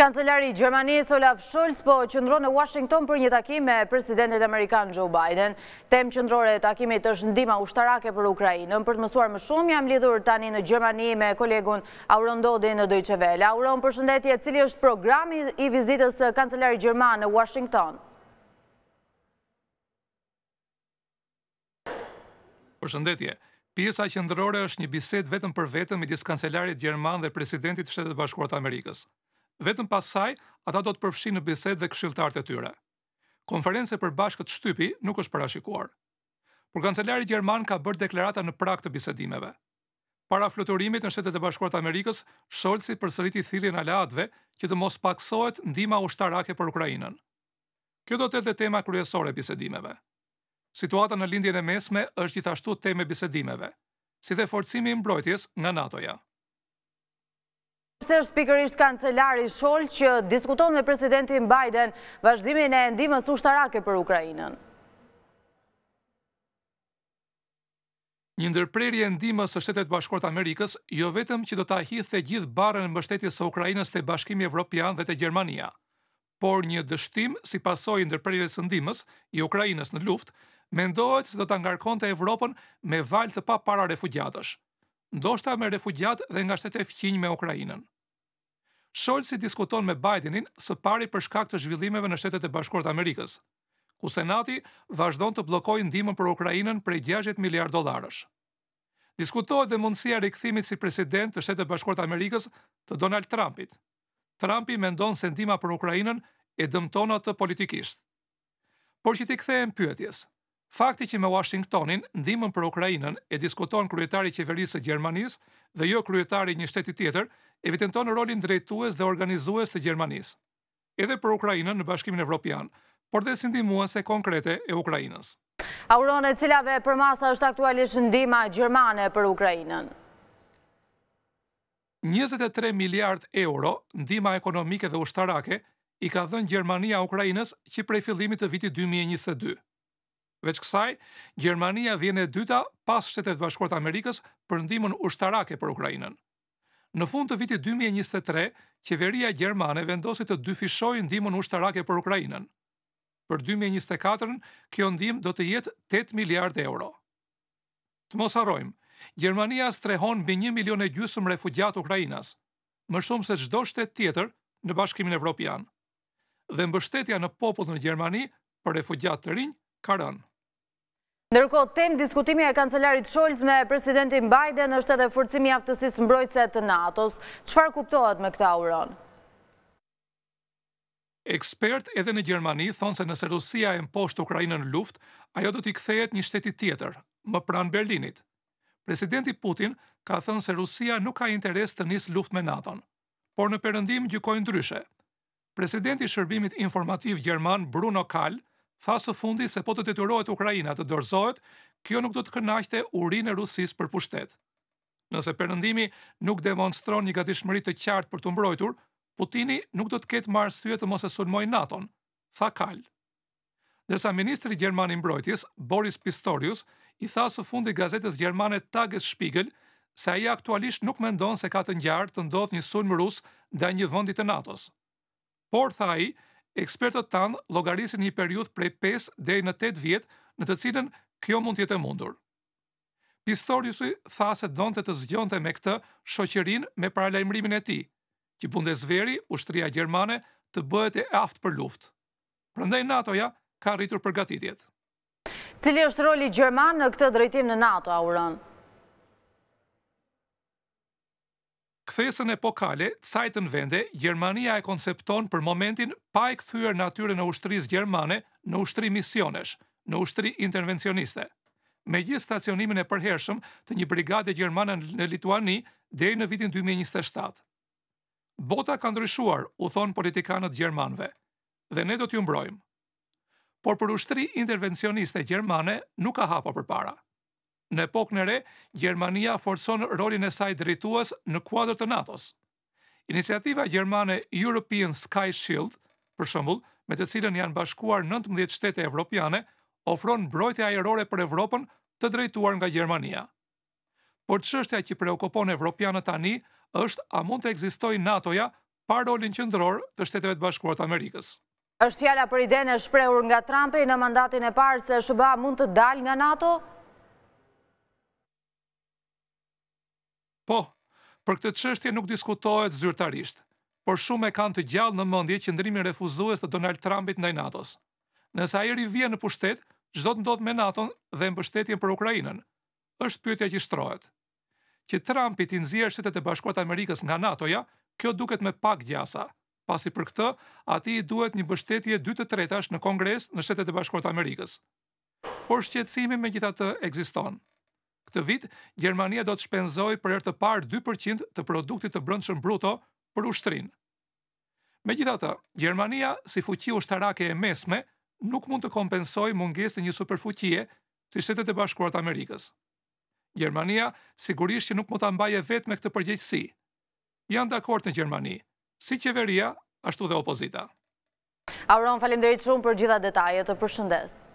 Kancelari Gjermanis Olaf Scholz po qëndro në Washington për një takim me presidentet Amerikan Joe Biden. Tem qëndrore takimit është ndima ushtarake për Ukrajinën. Për të mësuar më shumë, jam lidhur tani në Gjermani me kolegun Auron Dodi në Deutsche Welle. Auron, përshëndetje, cili është programi i vizitës Kancelari Gjerman në Washington? Përshëndetje, pjesa qëndrore është një biset vetëm për vetëm i diskancelarit Gjerman dhe presidentit shtetet bashkuarët Amerikës vetëm pas saj ata do të përfshinë në bisedë dhe këshilltarët e tyre. Konferenca e përbashkët shtypi nuk është parashikuar. Por kancelari gjerman ka bërë deklarata në prag të bisedimeve. Para fluturimit në Shtetet e Bashkuara të Amerikës, Scholz i përsëriti thirrjen aleatëve që të mos paksohet ndihma ushtarake për Ukrainën. Kjo do të jetë tema kryesore e bisedimeve. Situata në lindjen e mesme është gjithashtu temë e bisedimeve, si dhe forcimi i mbrojtjes nga NATO-ja se është pikërisht kancelari Sholë që diskuton me presidentin Biden vazhdimin e endimës ushtarake për Ukrajinën. Një ndërprerje endimës së shtetet bashkort Amerikës, jo vetëm që do të ahithë të gjithë barën në mështetjes së Ukrajinës të bashkimi Evropian dhe të Gjermania. Por një dështim, si pasoj ndërprerje së ndimës i Ukrajinës në luft, mendojët se do të angarkon të Evropën me valjtë pa para refugjatësh ndoshta me refugjat dhe nga shtetet fqinj me Ukrainën. Sholci diskuton me Bidenin së pari për shkak të zhvillimeve në Shtetet e Bashkuara të Amerikës, ku Senati vazhdon të bllokojë ndihmën për Ukrainën prej 60 miliardë dollarësh. Diskutohet dhe mundësia e rikthimit si president të Shtetet e Bashkuara të Amerikës të Donald Trumpit. Trumpi mendon se ndihma për Ukrainën e dëmton atë politikisht. Por që ti kthehem pyetjes. Fakti që me Washingtonin ndihmën për Ukrainën e diskuton kryetari i qeverisë së Gjermanisë dhe jo kryetari i një shteti tjetër, eviton rolin drejtues dhe organizues të Gjermanisë, edhe për Ukrainën në Bashkimin Evropian, por dhe si ndihmuese konkrete e Ukrainës. Auron e cilave për masa është aktualisht ndihma gjermane për Ukrainën. 23 miliard euro ndihma ekonomike dhe ushtarake i ka dhënë Gjermania Ukrainës që prej fillimit të vitit 2022. Veç kësaj, Gjermania vjene dyta pas shtetet bashkort Amerikës për ndimën ushtarake për Ukrajinën. Në fund të vitit 2023, qeveria gjermane vendosi të dyfishojë ndihmën ushtarake për Ukrainën. Për 2024, kjo ndihmë do të jetë 8 miliardë euro. Të mos harrojmë, Gjermania strehon mbi 1 milion e gjysmë refugjat ukrainas, më shumë se çdo shtet tjetër në Bashkimin Evropian. Dhe mbështetja në popullën në Gjermani për refugjat të rinj ka rënë. Nërko tem, diskutimi e kancelarit Scholz me presidentin Biden është edhe furcimi aftësis mbrojtëse të NATO-s. Qëfar kuptohet me këta uron? Ekspert edhe në Gjermani thonë se nëse Rusia e mposht Ukrajinë në luft, ajo do t'i kthejet një shtetit tjetër, më pranë Berlinit. Presidenti Putin ka thënë se Rusia nuk ka interes të njës luft me NATO-n, por në përëndim gjykojnë dryshe. Presidenti Shërbimit Informativ Gjerman Bruno Kallë, tha së fundi se po të detyrohet Ukraina të dorëzohet, kjo nuk do të kënaqte urinë e Rusisë për pushtet. Nëse Perëndimi nuk demonstron një gatishmëri të qartë për të mbrojtur, Putini nuk do të ketë më arsye të mos e sulmojë NATO-n, tha Kal. Dërsa ministri i Gjermanisë Mbrojtjes, Boris Pistorius, i tha së fundi gazetës gjermane Tagesspiegel se ai aktualisht nuk mendon se ka të ngjarë të ndodhë një sulm rus ndaj një vendi të NATO-s. Por tha ai, ekspertët tanë logarisin një periut prej 5 dhe i në 8 vjetë në të cilën kjo mund tjetë mundur. Pistoriusi tha se donte të të zgjonte me këtë shoqerin me paralajmrimin e ti, që bundesveri u shtria Gjermane të bëhet e aftë për luft. Përndaj NATO-ja ka rritur përgatitjet. Cili është roli Gjerman në këtë drejtim në NATO, Auron? Kthesën e pokale, cajtën vende, Gjermania e koncepton për momentin pa e këthyër natyre në ushtëris Gjermane në ushtëri misionesh, në ushtëri intervencioniste. Me gjithë stacionimin e përhershëm të një brigade Gjermane në Lituani dhe në vitin 2027. Bota ka ndryshuar, u thonë politikanët Gjermanve, dhe ne do t'ju mbrojmë. Por për ushtëri intervencioniste Gjermane nuk ka hapa për para. Në epokën e re, Gjermania forcon rolin e saj drejtues në kuadër të NATO-s. Iniciativa gjermane European Sky Shield, për shembull, me të cilën janë bashkuar 19 shtete evropiane, ofron mbrojtje ajrore për Evropën të drejtuar nga Gjermania. Por çështja që preokupon evropianët tani është a mund të ekzistojë NATO-ja pa rolin qendror të Shteteve të Bashkuara të Amerikës? është fjalla për ide në shprehur nga Trumpi në mandatin e parë se Shëba mund të dal nga NATO? Po, për këtë çështje nuk diskutohet zyrtarisht, por shumë e kanë të gjallë në mendje që refuzues të Donald Trumpit ndaj NATO-s. Nëse ai rivjen në pushtet, çdo të ndodh me NATO-n dhe mbështetjen për Ukrainën, është pyetja që shtrohet. Që Trumpi të nxjerrë shtetet e Bashkuara të Amerikës nga NATO-ja, kjo duket me pak gjasa. Pasi për këtë, aty i duhet një mbështetje 2 të tretash në Kongres në Shtetet e Bashkuara të Amerikës. Por shqetësimi megjithatë ekziston. Këtë vit, Gjermania do të shpenzoj për erë të parë 2% të produktit të brëndshën bruto për ushtrin. Me gjitha të, Gjermania, si fuqi ushtarake e mesme, nuk mund të kompensoj munges të një superfuqie si shtetet e bashkuarat Amerikës. Gjermania, sigurisht që nuk mund të ambaje vetë me këtë përgjegjësi. Janë dakord në Gjermani, si qeveria, ashtu dhe opozita. Auron, falim dhe shumë për gjitha detajet të përshëndesë.